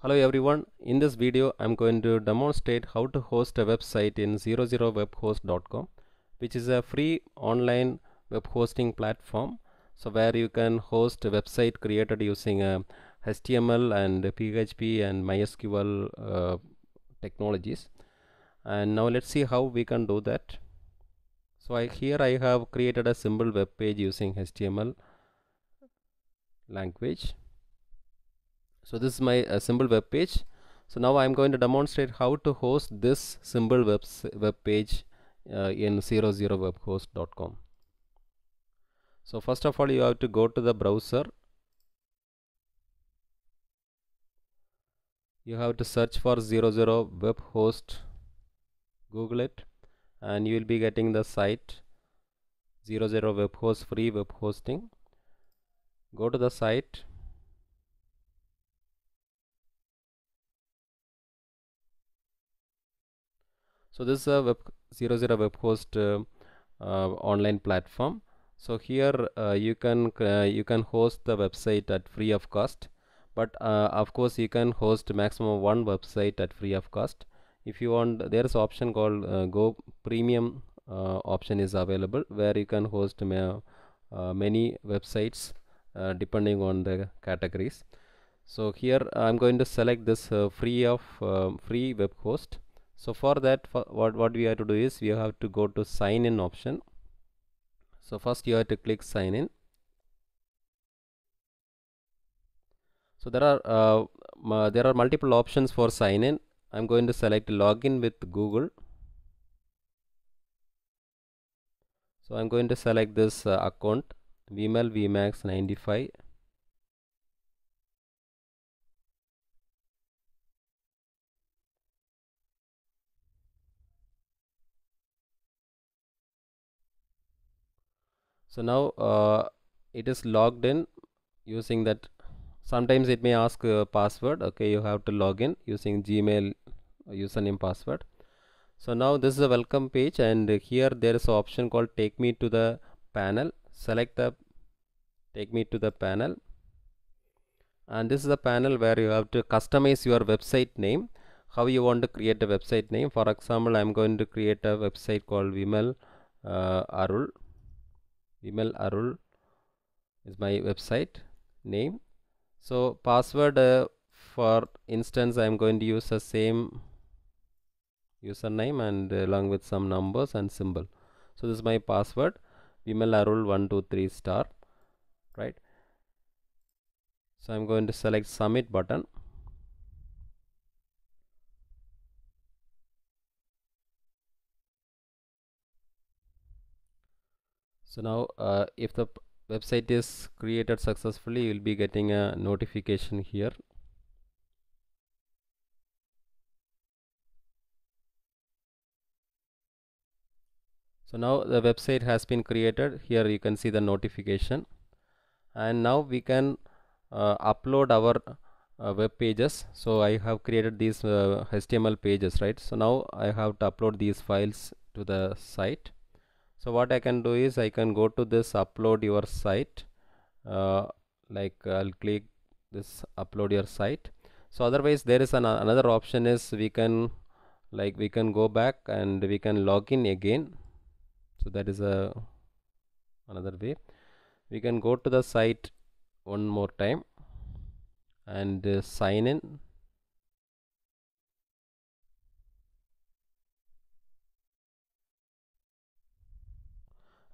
Hello everyone, in this video I'm going to demonstrate how to host a website in 00webhost.com which is a free online web hosting platform so where you can host a website created using a uh, HTML and PHP and MySQL uh, technologies and now let's see how we can do that so I, here I have created a simple web page using HTML language so this is my uh, symbol web page so now I'm going to demonstrate how to host this symbol web, web page uh, in 00webhost.com so first of all you have to go to the browser you have to search for 00webhost google it and you will be getting the site 00webhost free web hosting go to the site so this is a web 00 web host uh, uh, online platform so here uh, you can uh, you can host the website at free of cost but uh, of course you can host maximum one website at free of cost if you want there's option called go premium option is available where you can host ma many websites depending on the categories so here I'm going to select this uh, free of uh, free web host so for that for what, what we have to do is we have to go to sign in option so first you have to click sign in so there are uh, uh there are multiple options for sign in I'm going to select login with Google so I'm going to select this uh, account Vmail Vmax 95 so now uh, it is logged in using that sometimes it may ask uh, password okay you have to log in using gmail username password so now this is a welcome page and here there is an option called take me to the panel select the take me to the panel and this is a panel where you have to customize your website name how you want to create a website name for example i'm going to create a website called vimal uh, arul Vimal Arul is my website name. So password uh, for instance I am going to use the same username and uh, along with some numbers and symbol. So this is my password Vimal Arul 123 star right. So I'm going to select submit button so now uh, if the website is created successfully you will be getting a notification here so now the website has been created here you can see the notification and now we can uh, upload our uh, web pages so I have created these uh, HTML pages right so now I have to upload these files to the site so what I can do is I can go to this upload your site uh, like I'll click this upload your site so otherwise there is an, another option is we can like we can go back and we can log in again so that is a another way we can go to the site one more time and uh, sign in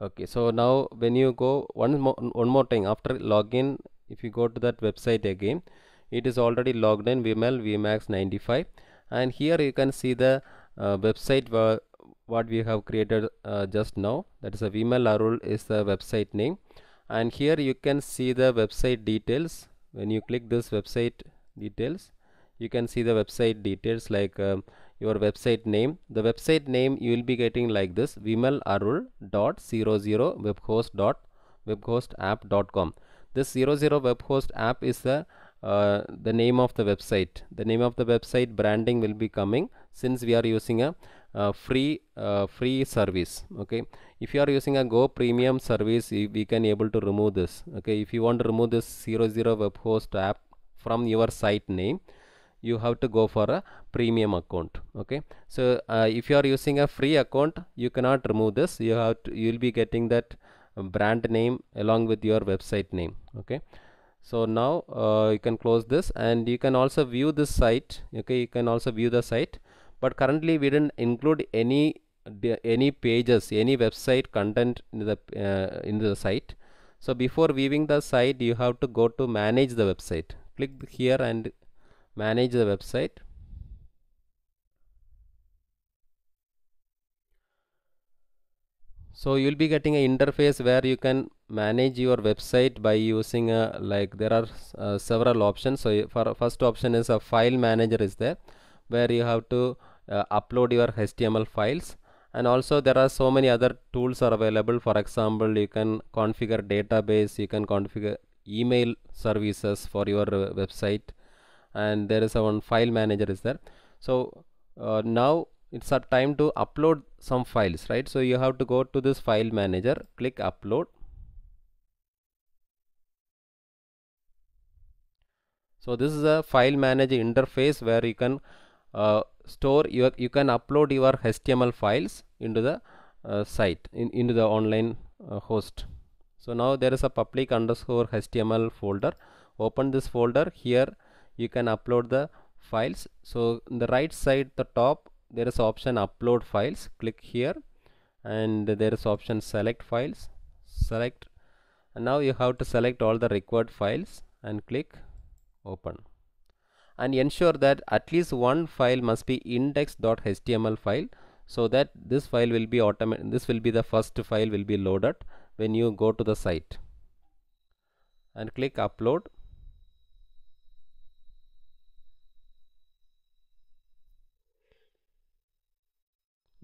okay so now when you go one more one more time after login if you go to that website again it is already logged in vml vmax 95 and here you can see the uh, website what we have created uh, just now that is a vml rule is the website name and here you can see the website details when you click this website details you can see the website details like um, your website name the website name you will be getting like this vimalarul.00 webhostwebhostappcom this 00 webhost app is the uh, the name of the website the name of the website branding will be coming since we are using a uh, free uh, free service okay if you are using a go premium service we can able to remove this okay if you want to remove this 00 webhost app from your site name you have to go for a premium account okay so uh, if you are using a free account you cannot remove this you have to you'll be getting that brand name along with your website name okay so now uh, you can close this and you can also view this site okay you can also view the site but currently we didn't include any any pages any website content in the uh, in the site so before viewing the site you have to go to manage the website click here and manage the website so you'll be getting an interface where you can manage your website by using a, like there are uh, several options so for first option is a file manager is there where you have to uh, upload your html files and also there are so many other tools are available for example you can configure database you can configure email services for your uh, website and there is a one file manager is there so uh, now it's a time to upload some files right so you have to go to this file manager click upload so this is a file manager interface where you can uh, store your you can upload your html files into the uh, site in, into the online uh, host so now there is a public underscore html folder open this folder here you can upload the files so in the right side the top there is option upload files click here and there is option select files select and now you have to select all the required files and click open and ensure that at least one file must be index.html file so that this file will be automated this will be the first file will be loaded when you go to the site and click upload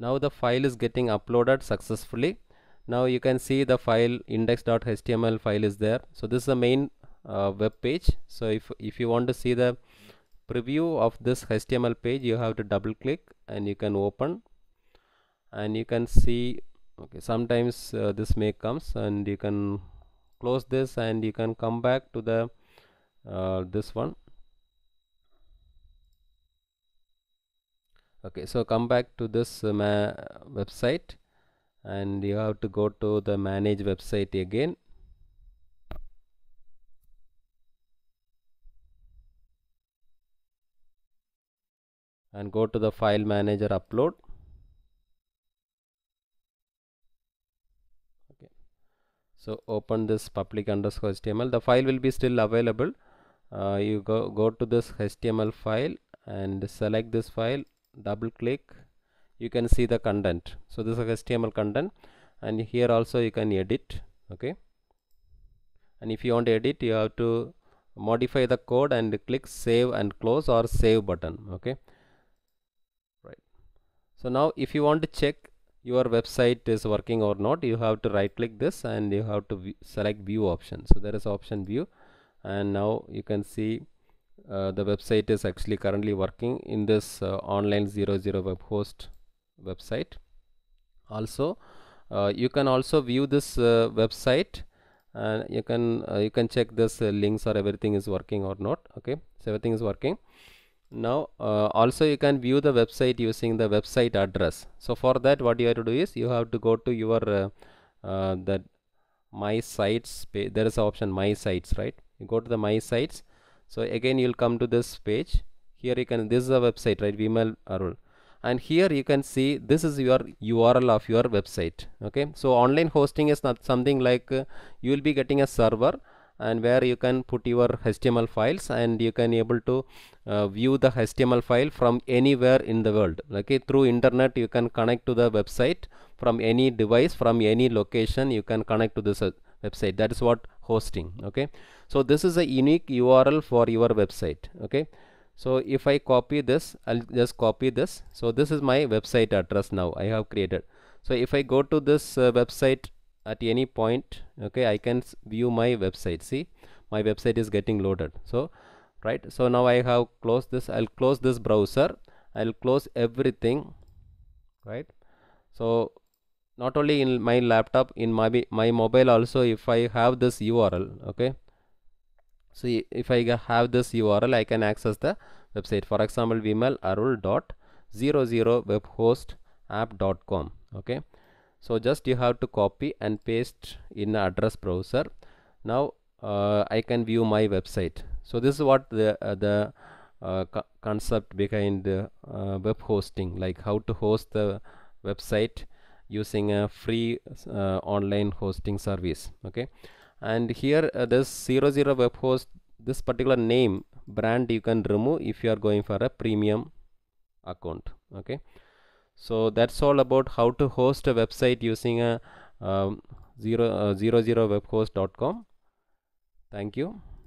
now the file is getting uploaded successfully now you can see the file index.html file is there so this is the main uh, web page so if if you want to see the preview of this html page you have to double click and you can open and you can see okay sometimes uh, this may comes and you can close this and you can come back to the uh, this one okay so come back to this uh, website and you have to go to the manage website again and go to the file manager upload okay so open this public underscore html the file will be still available uh, you go go to this html file and select this file double click you can see the content so this is html content and here also you can edit okay and if you want to edit you have to modify the code and click save and close or save button okay right so now if you want to check your website is working or not you have to right click this and you have to select view option so there is option view and now you can see uh, the website is actually currently working in this uh, online 00 web host website also uh, you can also view this uh, website and you can uh, you can check this links or everything is working or not okay so everything is working now also you can view the website using the website address so for that what you have to do is you have to go to your that my sites there is option my sites right you go to the my sites so again you'll come to this page here you can this is a website right vmail rule and here you can see this is your url of your website okay so online hosting is not something like uh, you will be getting a server and where you can put your html files and you can able to uh, view the html file from anywhere in the world okay through internet you can connect to the website from any device from any location you can connect to this uh, website that is what hosting okay so this is a unique url for your website okay so if i copy this i'll just copy this so this is my website address now i have created so if i go to this uh, website at any point okay i can view my website see my website is getting loaded so right so now i have closed this i'll close this browser i'll close everything right so not only in my laptop in my my mobile also if I have this URL okay so if I have this URL I can access the website for example vmail arul dot zero zero dot com. okay so just you have to copy and paste in address browser now uh, I can view my website so this is what the uh, the uh, co concept behind the uh, web hosting like how to host the website using a free uh, online hosting service okay and here uh, this 00 web host this particular name brand you can remove if you are going for a premium account okay so that's all about how to host a website using a um, zero, uh, zero zero webhost.com thank you